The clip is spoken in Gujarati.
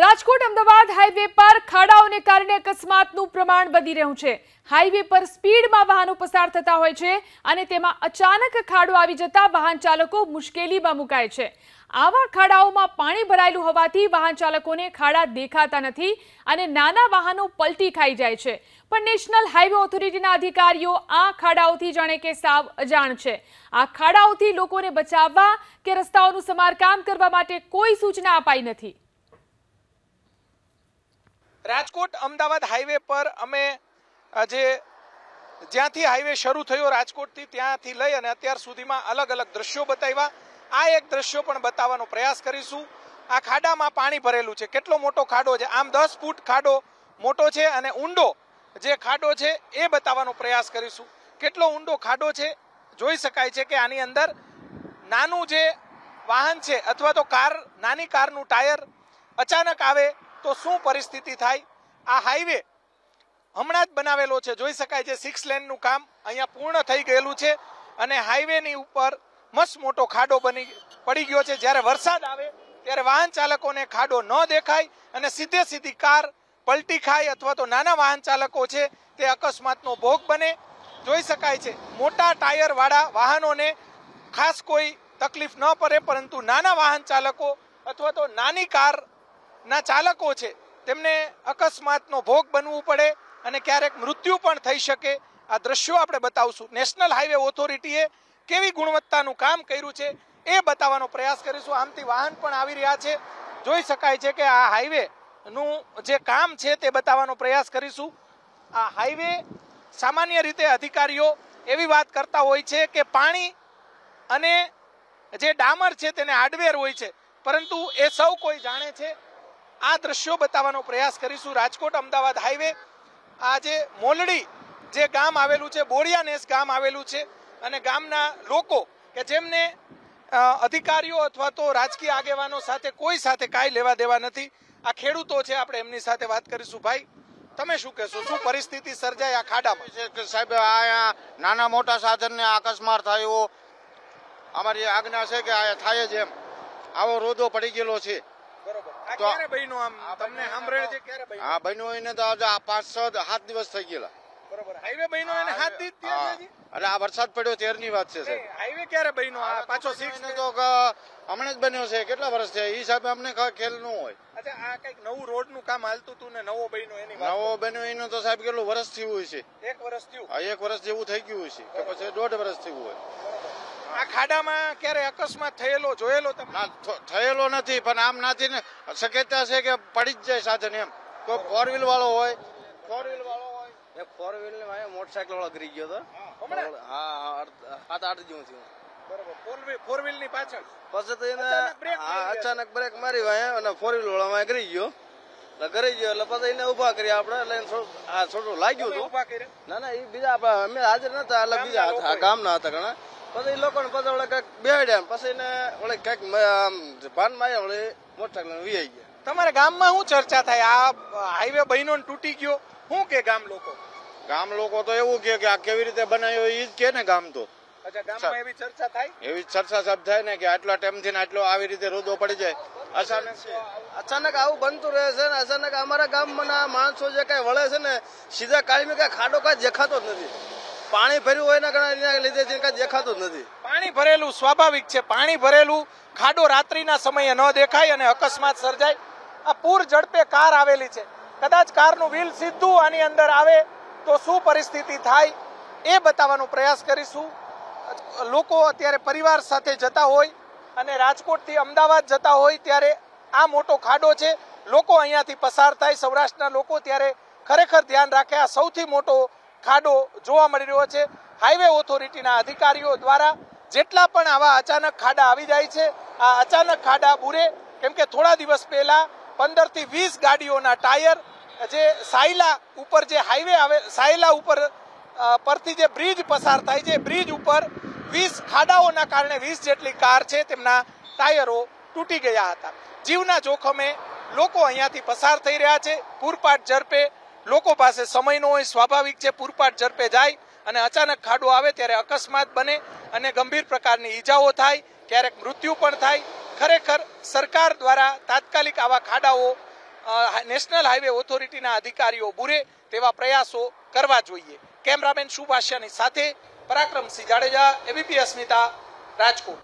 રાજકોટ અમદાવાદ હાઈવે પર ખાડાઓને કારણે અકસ્માતનું પ્રમાણ વધી રહ્યું છે હાઈવે પર સ્પીડમાં વાહનો પસાર થતા હોય છે અને તેમાં અચાનક ખાડો આવી જતા વાહન ચાલકો મુશ્કેલીમાં મુકાય છે આવા ખાડાઓમાં પાણી ભરાયેલું હોવાથી વાહન ચાલકોને ખાડા દેખાતા નથી અને નાના વાહનો પલટી ખાઈ જાય છે પણ નેશનલ હાઈવે ઓથોરિટીના અધિકારીઓ આ ખાડાઓથી જાણે કે સાવ અજાણ છે આ ખાડાઓથી લોકોને બચાવવા કે રસ્તાઓનું સમારકામ કરવા માટે કોઈ સૂચના અપાઈ નથી રાજકોટ અમદાવાદ હાઈવે પર અમે જે જ્યાંથી હાઈવે શરૂ થયો રાજકોટથી ત્યાંથી લઈ અને અત્યાર સુધીમાં અલગ અલગ દ્રશ્યો બતાવ્યા આ એક દ્રશ્યો પણ બતાવવાનો પ્રયાસ કરીશું આ ખાડામાં પાણી ભરેલું છે કેટલો મોટો ખાડો છે આમ દસ ફૂટ ખાડો મોટો છે અને ઊંડો જે ખાડો છે એ બતાવવાનો પ્રયાસ કરીશું કેટલો ઊંડો ખાડો છે જોઈ શકાય છે કે આની અંદર નાનું જે વાહન છે અથવા તો કાર નાની કારનું ટાયર અચાનક આવે તો શું પરિસ્થિતિ થાય આ હાઈવે હમણાં જ બનાવેલો છે જોઈ શકાય છે સિક્સ લેનનું કામ અહીંયા પૂર્ણ થઈ ગયેલું છે અને હાઈવેની ઉપર મસ્ત મોટો ખાડો બની પડી ગયો છે જ્યારે વરસાદ આવે ત્યારે વાહન ચાલકોને ખાડો ન દેખાય અને સીધે સીધી કાર પલટી ખાય અથવા તો નાના વાહન ચાલકો છે તે અકસ્માતનો ભોગ બને જોઈ શકાય છે મોટા ટાયરવાળા વાહનોને ખાસ કોઈ તકલીફ ન પડે પરંતુ નાના વાહન ચાલકો અથવા તો નાની કાર ના ચાલકો છે તેમને અકસ્માતનો ભોગ બનવું પડે અને ક્યારેક મૃત્યુ પણ થઈ શકે આ દ્રશ્યો આપણે બતાવશું નેશનલ હાઈવે ઓથોરિટીએ કેવી ગુણવત્તાનું કામ કર્યું છે એ બતાવવાનો પ્રયાસ કરીશું આમથી વાહન પણ આવી રહ્યા છે જોઈ શકાય છે કે આ હાઈવે નું જે કામ છે તે બતાવવાનો પ્રયાસ કરીશું આ હાઈવે સામાન્ય રીતે અધિકારીઓ એવી વાત કરતા હોય છે કે પાણી અને જે ડામર છે તેને હાર્ડવેર હોય છે પરંતુ એ સૌ કોઈ જાણે છે આ દ્રશ્યો બતાવવાનો પ્રયાસ કરીશું રાજકોટ અમદાવાદ હાઈવે આ જે મોલડી જે ગામ આવેલું છે બોરિયાનેસ ગામ આવેલું છે અને ગામના લોકો કે જેમને અધિકારીઓ અથવા તો રાજકીય આગેવાનો સાથે કોઈ સાથે કાંઈ લેવા દેવા નથી આ ખેડૂતો છે આપણે એમની સાથે વાત કરીશું ભાઈ તમે શું કહેશો શું પરિસ્થિતિ સર્જાય આ ખાડામાં સાહેબ આ નાના મોટા સાધનને અકસ્માત થયો અમારી આજ્ઞા છે કે આ થાય જ એમ આવો રોદો પડી ગયેલો છે તો ક્યારે આમ તમને સાંભળે છે આ બન્યું એને તો આજે પાંચ છ સાત દિવસ થઈ ગયેલા કેટલા વર્ષ છે હિસાબે અમને ખેલ ન હોય નવું રોડ નું કામ હાલતું હતું ને નવો બન્યો એની નવો બન્યો એનો તો સાહેબ કેટલું વર્ષ થયું છે એક વર્ષ એક વર્ષ જેવું થઈ ગયું છે કે પછી દોઢ વર્ષ થયું હોય આ ખાડામાં ક્યારે અકસ્માત થયેલો જોયેલો તમે થયેલો નથી પણ આમ નાથી શક્યતા છે કે પડી જ જાય સાધન એમ તો ફોર વ્હીલ વાળો હોય ફોર વ્હીલ વાળો હોય ફોર વ્હીલ ને ભાઈ મોટરસાયકલ વાળો ગરી ગયો હતો હા સાત આઠ જેવું થયું ફોર વ્હીલ ની પાછળ પછી અચાનક બ્રેક મારી વાય અને ફોર વ્હીલ વાળામાં ગરી ગયો ઘરે ગયો એટલે પછી એને ઉભા કર્યા આપણે એટલે આ લાગ્યું ના ના એ બીજા અમે હાજર નતા એટલે બીજા ગામના હતા ઘણા પછી લોકો ને પછી ઓલે કઈક બેડ્યા પછી ને ઓલે કઈક ભાનમાં આવ્યા ઓલે મોટરસાયકલ વીઆઈ ગયા તમારા ગામમાં શું ચર્ચા થાય આ હાઈવે બહેનો તૂટી ગયો શું કે ગામ લોકો ગામ લોકો તો એવું કે આ કેવી રીતે બનાવ્યો એ જ કે ને ગામ તો એવી ચર્ચા થાય એવી ચર્ચા સબ થાય ને કે આટલા ટાઈમ થી આટલો આવી રીતે રોદો પડી જાય અચાનક અચાનક આવું બનતું રહે છે ને અચાનક અમારા ગામમાં માણસો જે કઈ વળે છે ને સીધા કાયમી કઈ ખાડો કાંઈ દેખાતો જ નથી પાણી ભર્યું હોય એના એના લીધે છે કઈ દેખાતું નથી પાણી ભરેલું સ્વાભાવિક છે પાણી ભરેલું ખાડો રાત્રિના સમયે ન દેખાય અને અકસ્માત સર્જાય આ પૂર ઝડપે કાર આવેલી છે કદાચ કારનું વ્હીલ સીધું આની અંદર આવે તો શું પરિસ્થિતિ થાય એ બતાવવાનો પ્રયાસ કરીશું લોકો અત્યારે પરિવાર સાથે જતા હોય અને રાજકોટથી અમદાવાદ જતા હોય ત્યારે આ મોટો ખાડો છે લોકો અહીંયાથી પસાર થાય સૌરાષ્ટ્રના લોકો ત્યારે ખરેખર ધ્યાન રાખે આ સૌથી મોટો ખાડો જોવા મળી રહ્યો છે હાઈવે ઓથોરિટીના અધિકારીઓ દ્વારા જેટલા પણ આવા અચાનક ખાડા આવી જાય છે આ અચાનક ખાડા બુરે કેમ કે થોડા દિવસ પહેલા પંદરથી વીસ ગાડીઓના ટાયર જે સાયલા ઉપર જે હાઈવે આવે સાયલા ઉપર પરથી જે બ્રિજ પસાર થાય છે બ્રિજ ઉપર વીસ ખાડાઓના કારણે વીસ જેટલી કાર છે તેમના ટાયરો તૂટી ગયા હતા જીવના જોખમે લોકો અહીંયાથી પસાર થઈ રહ્યા છે પૂરપાટ ઝડપે લોકો પાસે સમયનો હોય સ્વાભાવિક છે પૂરપાટ ઝડપે જાય અને અચાનક ખાડો આવે ત્યારે અકસ્માત બને અને ગંભીર પ્રકારની ઈજાઓ થાય ક્યારેક મૃત્યુ પણ થાય ખરેખર સરકાર દ્વારા તાત્કાલિક આવા ખાડાઓ નેશનલ હાઈવે ઓથોરિટીના અધિકારીઓ બુરે તેવા પ્રયાસો કરવા જોઈએ કેમેરામેન શુભાષ્યાની સાથે પરાક્રમસિંહ જાડેજા એબીપી અસ્મિતા રાજકોટ